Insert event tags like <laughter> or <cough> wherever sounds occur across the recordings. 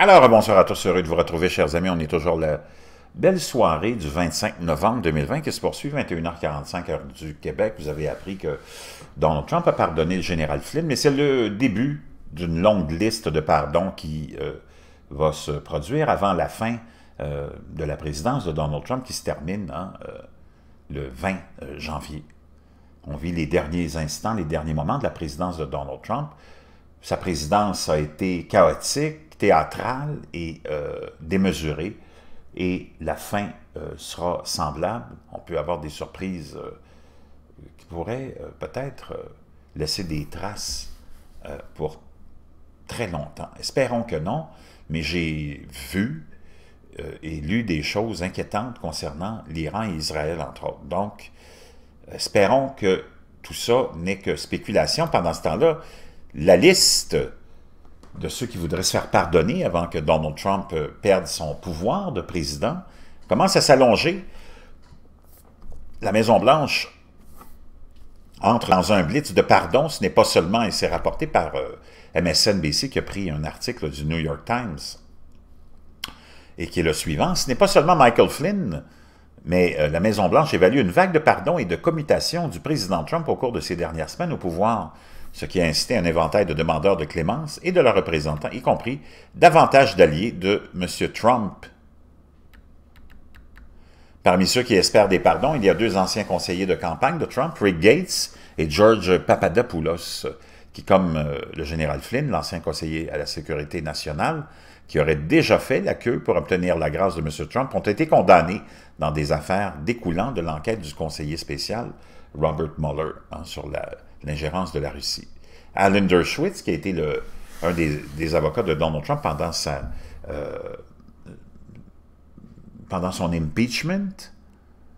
Alors, bonsoir à tous, heureux de vous retrouver, chers amis. On est toujours la belle soirée du 25 novembre 2020 qui se poursuit, 21h45 heure du Québec. Vous avez appris que Donald Trump a pardonné le général Flynn, mais c'est le début d'une longue liste de pardons qui euh, va se produire avant la fin euh, de la présidence de Donald Trump qui se termine hein, euh, le 20 janvier. On vit les derniers instants, les derniers moments de la présidence de Donald Trump. Sa présidence a été chaotique, théâtrale et euh, démesurée, et la fin euh, sera semblable. On peut avoir des surprises euh, qui pourraient euh, peut-être laisser des traces pour très longtemps. Espérons que non, mais j'ai vu et lu des choses inquiétantes concernant l'Iran et Israël, entre autres. Donc, espérons que tout ça n'est que spéculation. Pendant ce temps-là, la liste de ceux qui voudraient se faire pardonner avant que Donald Trump euh, perde son pouvoir de président commence à s'allonger. La Maison-Blanche entre dans un blitz de pardon. Ce n'est pas seulement, et c'est rapporté par euh, MSNBC qui a pris un article du New York Times et qui est le suivant. Ce n'est pas seulement Michael Flynn, mais euh, la Maison-Blanche évalue une vague de pardon et de commutation du président Trump au cours de ces dernières semaines au pouvoir ce qui a incité un éventail de demandeurs de clémence et de leurs représentants, y compris davantage d'alliés de M. Trump. Parmi ceux qui espèrent des pardons, il y a deux anciens conseillers de campagne de Trump, Rick Gates et George Papadopoulos, qui, comme euh, le général Flynn, l'ancien conseiller à la sécurité nationale, qui aurait déjà fait la queue pour obtenir la grâce de M. Trump, ont été condamnés dans des affaires découlant de l'enquête du conseiller spécial Robert Mueller hein, sur l'ingérence de la Russie. Alan Dershowitz, qui a été un des, avocats de Donald Trump pendant, euh, pendant son impeachment,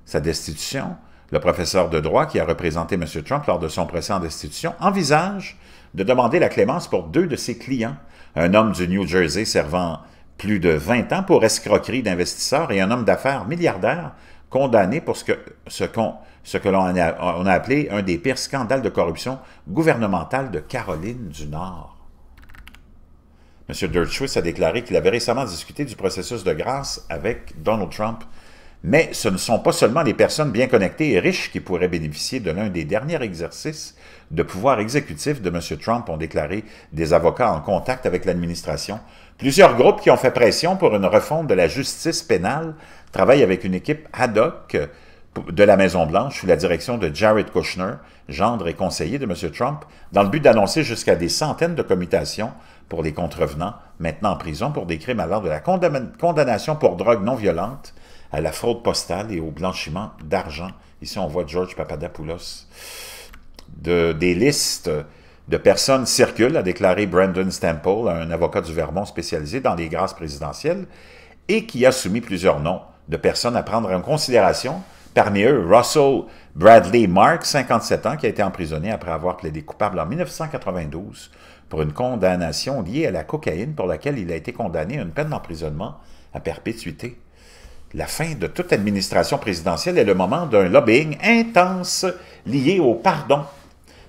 sa destitution, le professeur de droit qui a représenté M. Trump lors de son procès en destitution, envisage de demander la clémence pour deux de ses clients, un homme du New Jersey servant plus de 20 ans pour escroquerie d'investisseurs et un homme d'affaires milliardaire condamné pour ce que, ce que l'on a, appelé un des pires scandales de corruption gouvernementale de Caroline du Nord. M. Dershowitz a déclaré qu'il avait récemment discuté du processus de grâce avec Donald Trump mais ce ne sont pas seulement les personnes bien connectées et riches qui pourraient bénéficier de l'un des derniers exercices de pouvoir exécutif de M. Trump, ont déclaré des avocats en contact avec l'administration. Plusieurs groupes qui ont fait pression pour une refonte de la justice pénale travaillent avec une équipe ad hoc de la Maison-Blanche sous la direction de Jared Kushner, gendre et conseiller de M. Trump, dans le but d'annoncer jusqu'à des centaines de commutations pour les contrevenants, maintenant en prison pour des crimes allant de la condamnation pour drogue non violente à la fraude postale et au blanchiment d'argent. Ici, on voit George Papadopoulos. des listes de personnes circulent, a déclaré Brandon Stample, un avocat du Vermont spécialisé dans les grâces présidentielles, et qui a soumis plusieurs noms de personnes à prendre en considération, parmi eux Russell Bradley Mark, 57 ans, qui a été emprisonné après avoir plaidé coupable en 1992 pour une condamnation liée à la cocaïne pour laquelle il a été condamné à une peine d'emprisonnement à perpétuité. La fin de toute administration présidentielle est le moment d'un lobbying intense lié au pardon.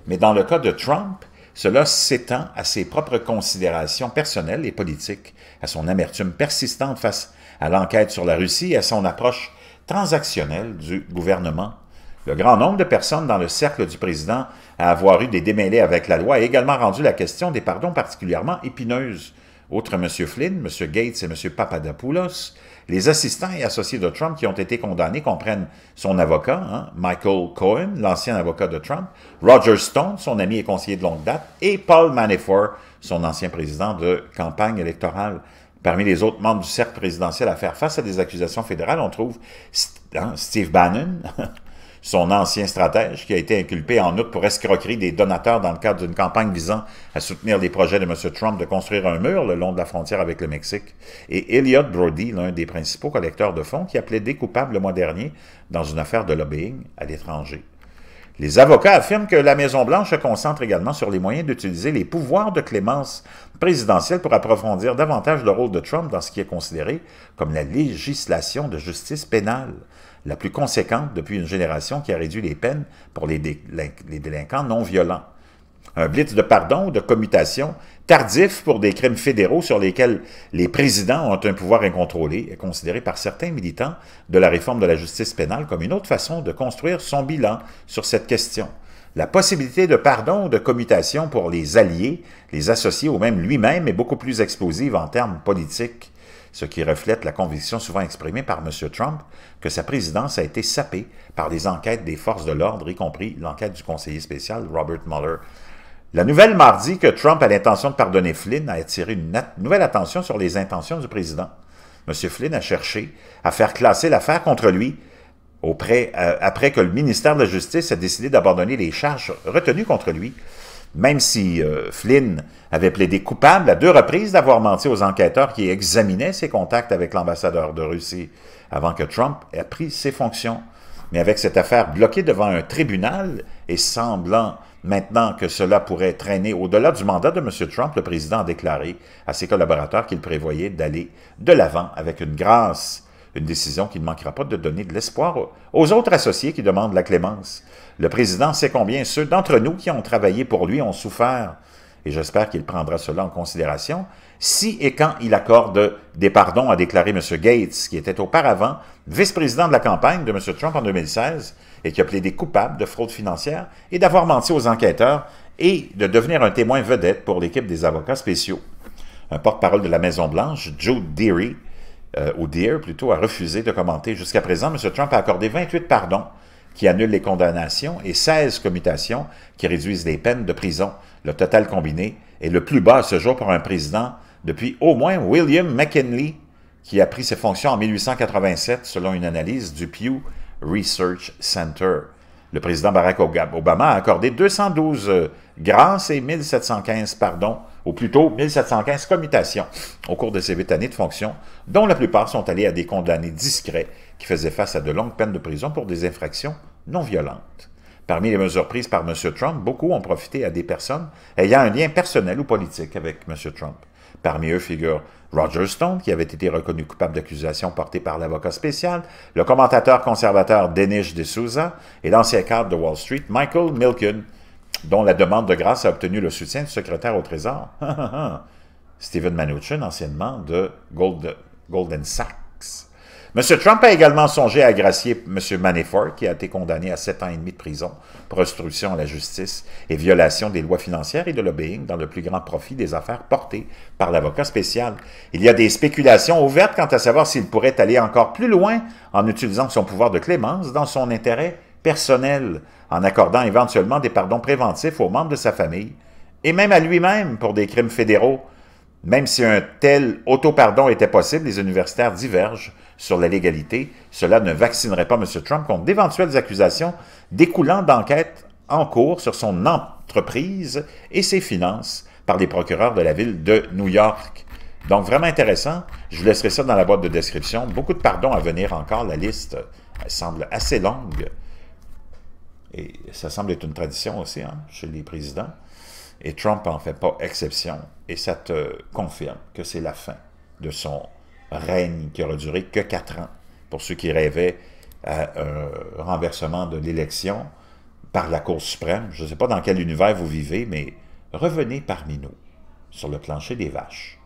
Mais dans le cas de Trump, cela s'étend à ses propres considérations personnelles et politiques, à son amertume persistante face à l'enquête sur la Russie et à son approche transactionnelle du gouvernement. Le grand nombre de personnes dans le cercle du président à avoir eu des démêlés avec la loi a également rendu la question des pardons particulièrement épineuse. Outre M. Flynn, M. Gates et M. Papadopoulos, les assistants et associés de Trump qui ont été condamnés comprennent son avocat, hein, Michael Cohen, l'ancien avocat de Trump, Roger Stone, son ami et conseiller de longue date, et Paul Manafort, son ancien président de campagne électorale. Parmi les autres membres du cercle présidentiel à faire face à des accusations fédérales, on trouve hein, Steve Bannon, <laughs> son ancien stratège, qui a été inculpé en août pour escroquerie des donateurs dans le cadre d'une campagne visant à soutenir les projets de M. Trump de construire un mur le long de la frontière avec le Mexique, et Elliot Brody, l'un des principaux collecteurs de fonds, qui a plaidé coupable le mois dernier dans une affaire de lobbying à l'étranger. Les avocats affirment que la Maison-Blanche se concentre également sur les moyens d'utiliser les pouvoirs de clémence présidentielle pour approfondir davantage le rôle de Trump dans ce qui est considéré comme la législation de justice pénale la plus conséquente depuis une génération qui a réduit les peines pour les, délinquants non violents. Un blitz de pardon ou de commutation tardif pour des crimes fédéraux sur lesquels les présidents ont un pouvoir incontrôlé est considéré par certains militants de la réforme de la justice pénale comme une autre façon de construire son bilan sur cette question. La possibilité de pardon ou de commutation pour les alliés, les associés ou même lui-même est beaucoup plus explosive en termes politiques ce qui reflète la conviction souvent exprimée par M. Trump que sa présidence a été sapée par les enquêtes des forces de l'ordre, y compris l'enquête du conseiller spécial Robert Mueller. La nouvelle mardi que Trump a l'intention de pardonner Flynn a attiré une nouvelle attention sur les intentions du président. M. Flynn a cherché à faire classer l'affaire contre lui euh, après que le ministère de la Justice a décidé d'abandonner les charges retenues contre lui même si euh, Flynn avait plaidé coupable à deux reprises d'avoir menti aux enquêteurs qui examinaient ses contacts avec l'ambassadeur de Russie avant que Trump ait pris ses fonctions. Mais avec cette affaire bloquée devant un tribunal et semblant maintenant que cela pourrait traîner au-delà du mandat de M. Trump, le président a déclaré à ses collaborateurs qu'il prévoyait d'aller de l'avant avec une grâce une décision qui ne manquera pas de donner de l'espoir aux autres associés qui demandent la clémence. Le président sait combien ceux d'entre nous qui ont travaillé pour lui ont souffert, et j'espère qu'il prendra cela en considération, si et quand il accorde des pardons, a déclaré M. Gates, qui était auparavant vice-président de la campagne de M. Trump en 2016 et qui a plaidé coupable de fraude financière et d'avoir menti aux enquêteurs et de devenir un témoin vedette pour l'équipe des avocats spéciaux. Un porte-parole de la Maison-Blanche, Joe Deary, euh, ou Deere plutôt, a refusé de commenter. Jusqu'à présent, M. Trump a accordé 28 pardons qui annulent les condamnations et 16 commutations qui réduisent les peines de prison. Le total combiné est le plus bas à ce jour pour un président depuis au moins William McKinley, qui a pris ses fonctions en 1887 selon une analyse du Pew Research Center. Le président Barack Obama a accordé 212 euh, grâces et 1715 1715 commutations au cours de ses huit années de fonction, dont la plupart sont allées à des condamnés discrets qui faisaient face à de longues peines de prison pour des infractions non violentes. Parmi les mesures prises par M. Trump, beaucoup ont profité à des personnes ayant un lien personnel ou politique avec M. Trump. Parmi eux figurent Roger Stone, qui avait été reconnu coupable d'accusations portées par l'avocat spécial, le commentateur conservateur Dennis D'Souza et l'ancien cadre de Wall Street, Michael Milken, dont la demande de grâce a obtenu le soutien du secrétaire au Trésor, <laughs> Stephen Mnuchin, anciennement de Golden Sachs, M. Trump a également songé à gracier M. Manafort, qui a été condamné à sept ans et demi de prison pour obstruction à la justice et violation des lois financières et de lobbying dans le plus grand profit des affaires portées par l'avocat spécial. Il y a des spéculations ouvertes quant à savoir s'il pourrait aller encore plus loin en utilisant son pouvoir de clémence dans son intérêt personnel, en accordant éventuellement des pardons préventifs aux membres de sa famille, et même à lui-même pour des crimes fédéraux. Même si un tel autopardon était possible, les universitaires divergent sur la légalité, cela ne vaccinerait pas M. Trump contre d'éventuelles accusations découlant d'enquêtes en cours sur son entreprise et ses finances par les procureurs de la ville de New York. Donc, vraiment intéressant. Je vous laisserai ça dans la boîte de description. Beaucoup de pardons à venir encore. La liste semble assez longue. Et ça semble être une tradition aussi hein, chez les présidents. Et Trump n'en fait pas exception. Et ça te confirme que c'est la fin de son règne qui aura duré que quatre ans. Pour ceux qui rêvaient à euh, un renversement de l'élection par la Cour suprême, je ne sais pas dans quel univers vous vivez, mais revenez parmi nous sur le plancher des vaches.